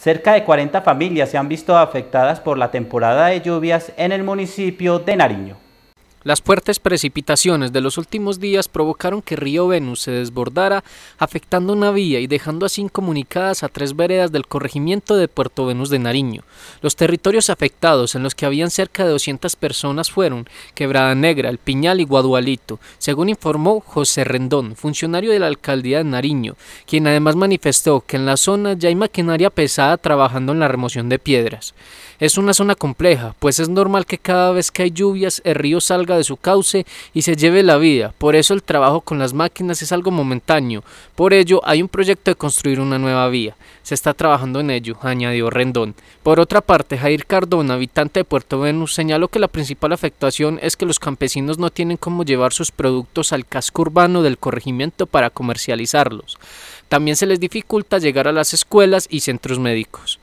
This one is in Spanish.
Cerca de 40 familias se han visto afectadas por la temporada de lluvias en el municipio de Nariño. Las fuertes precipitaciones de los últimos días provocaron que Río Venus se desbordara, afectando una vía y dejando así incomunicadas a tres veredas del corregimiento de Puerto Venus de Nariño. Los territorios afectados, en los que habían cerca de 200 personas, fueron Quebrada Negra, El Piñal y Guadualito, según informó José Rendón, funcionario de la alcaldía de Nariño, quien además manifestó que en la zona ya hay maquinaria pesada trabajando en la remoción de piedras. Es una zona compleja, pues es normal que cada vez que hay lluvias el río salga de su cauce y se lleve la vida. Por eso el trabajo con las máquinas es algo momentáneo. Por ello hay un proyecto de construir una nueva vía. Se está trabajando en ello, añadió Rendón. Por otra parte, Jair Cardona, habitante de Puerto Venus, señaló que la principal afectación es que los campesinos no tienen cómo llevar sus productos al casco urbano del corregimiento para comercializarlos. También se les dificulta llegar a las escuelas y centros médicos.